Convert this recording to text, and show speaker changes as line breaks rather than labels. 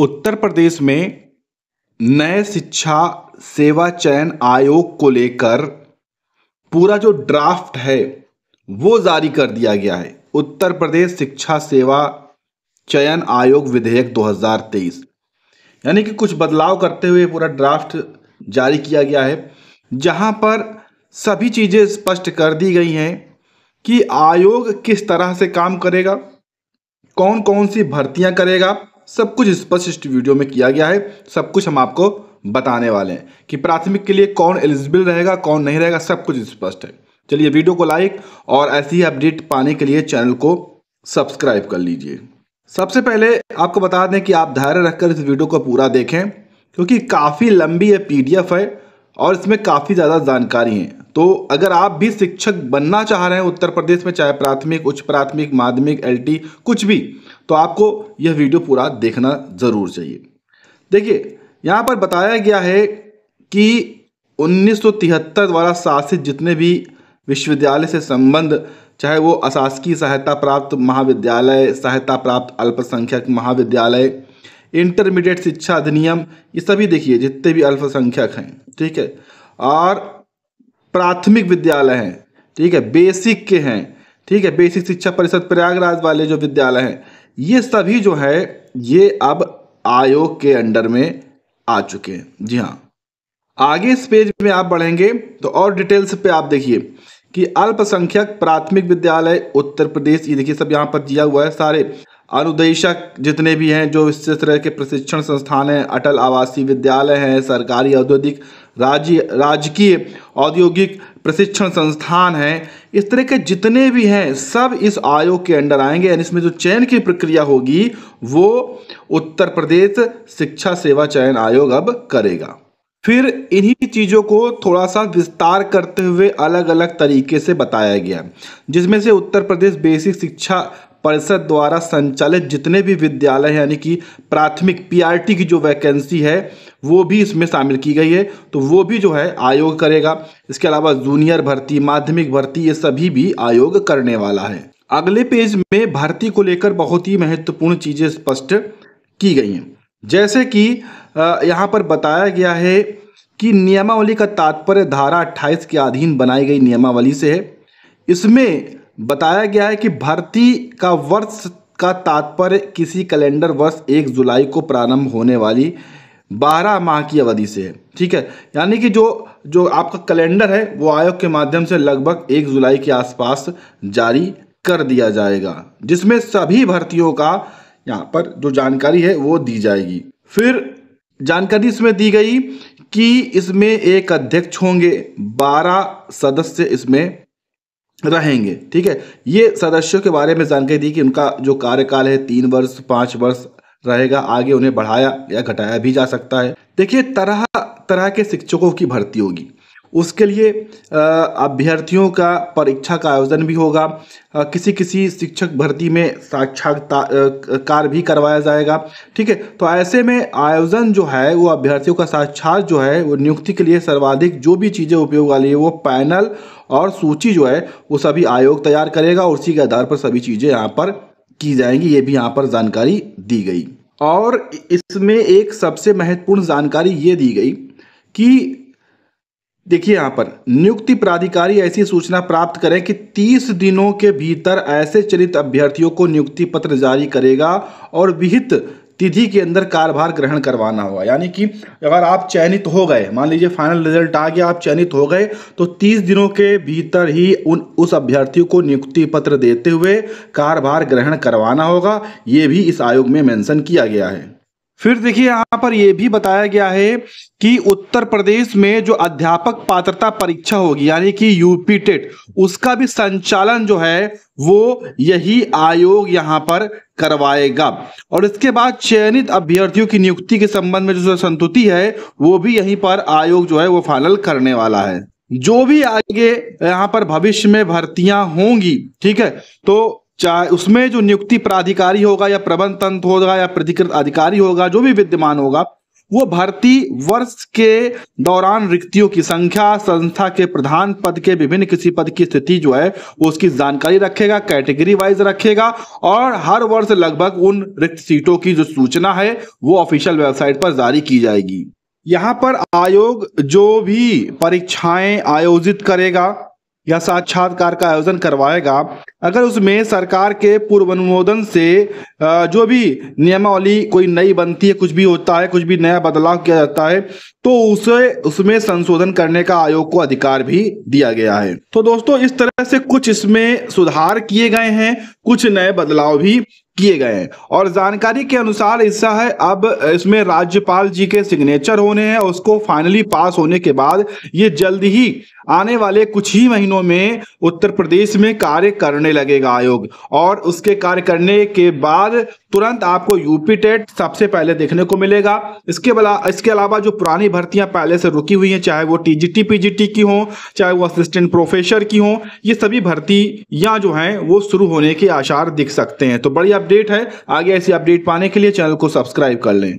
उत्तर प्रदेश में नए शिक्षा सेवा चयन आयोग को लेकर पूरा जो ड्राफ्ट है वो जारी कर दिया गया है उत्तर प्रदेश शिक्षा सेवा चयन आयोग विधेयक 2023 यानी कि कुछ बदलाव करते हुए पूरा ड्राफ्ट जारी किया गया है जहां पर सभी चीज़ें स्पष्ट कर दी गई हैं कि आयोग किस तरह से काम करेगा कौन कौन सी भर्तियां करेगा सब कुछ स्पष्ट इस वीडियो में किया गया है सब कुछ हम आपको बताने वाले हैं कि प्राथमिक के लिए कौन एलिजिबल रहेगा कौन नहीं रहेगा सब कुछ स्पष्ट है चलिए वीडियो को लाइक और ऐसी ही अपडेट पाने के लिए चैनल को सब्सक्राइब कर लीजिए सबसे पहले आपको बता दें कि आप धैर्य रखकर इस वीडियो को पूरा देखें क्योंकि काफ़ी लंबी यह पी है और इसमें काफ़ी ज़्यादा जानकारी है तो अगर आप भी शिक्षक बनना चाह रहे हैं उत्तर प्रदेश में चाहे प्राथमिक उच्च प्राथमिक माध्यमिक एल कुछ भी तो आपको यह वीडियो पूरा देखना ज़रूर चाहिए देखिए यहाँ पर बताया गया है कि 1973 द्वारा शासित जितने भी विश्वविद्यालय से संबंध चाहे वो अशासकीय सहायता प्राप्त महाविद्यालय सहायता प्राप्त अल्पसंख्यक महाविद्यालय इंटरमीडिएट शिक्षा अधिनियम ये सभी देखिए जितने भी अल्पसंख्यक हैं ठीक है और प्राथमिक विद्यालय हैं ठीक है बेसिक के हैं ठीक है बेसिक शिक्षा परिषद प्रयागराज वाले जो विद्यालय हैं ये सभी जो है ये अब आयोग के अंडर में आ चुके हैं जी हाँ आगे इस पेज में आप बढ़ेंगे तो और डिटेल्स पे आप देखिए कि अल्पसंख्यक प्राथमिक विद्यालय उत्तर प्रदेश ये देखिए सब यहाँ पर दिया हुआ है सारे अनुदेशक जितने भी हैं जो इस तरह के प्रशिक्षण संस्थान हैं अटल आवासीय विद्यालय हैं सरकारी औद्योगिक राज्य राजकीय औद्योगिक प्रशिक्षण संस्थान हैं इस तरह के जितने भी हैं सब इस आयोग के अंडर आएंगे यानी इसमें जो चयन की प्रक्रिया होगी वो उत्तर प्रदेश शिक्षा सेवा चयन आयोग अब करेगा फिर इन्हीं चीज़ों को थोड़ा सा विस्तार करते हुए अलग अलग तरीके से बताया गया जिसमें से उत्तर प्रदेश बेसिक शिक्षा परिषद द्वारा संचालित जितने भी विद्यालय यानी कि प्राथमिक पीआरटी की जो वैकेंसी है वो भी इसमें शामिल की गई है तो वो भी जो है आयोग करेगा इसके अलावा जूनियर भर्ती माध्यमिक भर्ती ये सभी भी आयोग करने वाला है अगले पेज में भर्ती को लेकर बहुत ही महत्वपूर्ण चीज़ें स्पष्ट की गई हैं जैसे कि यहाँ पर बताया गया है कि नियमावली का तात्पर्य धारा 28 के अधीन बनाई गई नियमावली से है इसमें बताया गया है कि भर्ती का वर्ष का तात्पर्य किसी कैलेंडर वर्ष एक जुलाई को प्रारंभ होने वाली बारह माह की अवधि से है ठीक है यानी कि जो जो आपका कैलेंडर है वो आयोग के माध्यम से लगभग एक जुलाई के आसपास जारी कर दिया जाएगा जिसमें सभी भर्तियों का यहाँ पर जो जानकारी है वो दी जाएगी फिर जानकारी इसमें दी गई कि इसमें एक अध्यक्ष होंगे बारह सदस्य इसमें रहेंगे ठीक है ये सदस्यों के बारे में जानकारी दी कि उनका जो कार्यकाल है तीन वर्ष पाँच वर्ष रहेगा आगे उन्हें बढ़ाया या घटाया भी जा सकता है देखिए तरह तरह के शिक्षकों की भर्ती होगी उसके लिए अभ्यर्थियों का परीक्षा का आयोजन भी होगा किसी किसी शिक्षक भर्ती में साक्षात्कार भी करवाया जाएगा ठीक है तो ऐसे में आयोजन जो है वो अभ्यर्थियों का साक्षात जो है वो नियुक्ति के लिए सर्वाधिक जो भी चीज़ें उपयोग वाली है वो पैनल और सूची जो है वो सभी आयोग तैयार करेगा और उसी के आधार पर सभी चीज़ें यहाँ पर की जाएंगी ये भी यहाँ पर जानकारी दी गई और इसमें एक सबसे महत्वपूर्ण जानकारी ये दी गई कि देखिए यहाँ पर नियुक्ति प्राधिकारी ऐसी सूचना प्राप्त करें कि 30 दिनों के भीतर ऐसे चलित अभ्यर्थियों को नियुक्ति पत्र जारी करेगा और विहित तिथि के अंदर कारभार ग्रहण करवाना होगा यानी कि अगर आप चयनित हो गए मान लीजिए फाइनल रिजल्ट आ गया आप चयनित हो गए तो 30 दिनों के भीतर ही उन उस अभ्यर्थी को नियुक्ति पत्र देते हुए कारभार ग्रहण करवाना होगा ये भी इस आयोग में मैंशन किया गया है फिर देखिए यहाँ पर यह भी बताया गया है कि उत्तर प्रदेश में जो अध्यापक पात्रता परीक्षा होगी यानी कि यूपी टेट उसका भी संचालन जो है वो यही आयोग यहाँ पर करवाएगा और इसके बाद चयनित अभ्यर्थियों की नियुक्ति के संबंध में जो संतुति है वो भी यहीं पर आयोग जो है वो फाइनल करने वाला है जो भी आगे यहाँ पर भविष्य में भर्तियां होंगी ठीक है तो चाहे उसमें जो नियुक्ति प्राधिकारी होगा या प्रबंध तंत्र होगा या प्राधिकृत अधिकारी होगा जो भी विद्यमान होगा वो भर्ती वर्ष के दौरान रिक्तियों की संख्या संस्था के प्रधान पद के विभिन्न किसी पद की स्थिति जो है वो उसकी जानकारी रखेगा कैटेगरी वाइज रखेगा और हर वर्ष लगभग उन रिक्त सीटों की जो सूचना है वो ऑफिशियल वेबसाइट पर जारी की जाएगी यहाँ पर आयोग जो भी परीक्षाएं आयोजित करेगा या साक्षात्कार का आयोजन करवाएगा अगर उसमें सरकार के पूर्व अनुमोदन से जो भी नियमावली कोई नई बनती है कुछ भी होता है कुछ भी नया बदलाव किया जाता है तो उसे उसमें संशोधन करने का आयोग को अधिकार भी दिया गया है तो दोस्तों इस तरह से कुछ इसमें सुधार किए गए हैं कुछ नए बदलाव भी किए गए हैं और जानकारी के अनुसार ऐसा है अब इसमें राज्यपाल जी के सिग्नेचर होने हैं उसको फाइनली पास होने के बाद ये जल्द ही आने वाले कुछ ही महीनों में उत्तर प्रदेश में कार्य करने करने लगेगा आयोग और उसके कार्य करने के बाद तुरंत आपको यूपी टेट सबसे पहले देखने को मिलेगा इसके बला इसके अलावा जो पुरानी भर्तियां पहले से रुकी हुई हैं चाहे वो टीजीटी पीजीटी की हो चाहे वो असिस्टेंट प्रोफेसर की हो ये सभी भर्तियां जो हैं वो शुरू होने के आसार दिख सकते हैं तो बड़ी अपडेट है आगे ऐसी अपडेट पाने के लिए चैनल को सब्सक्राइब कर लें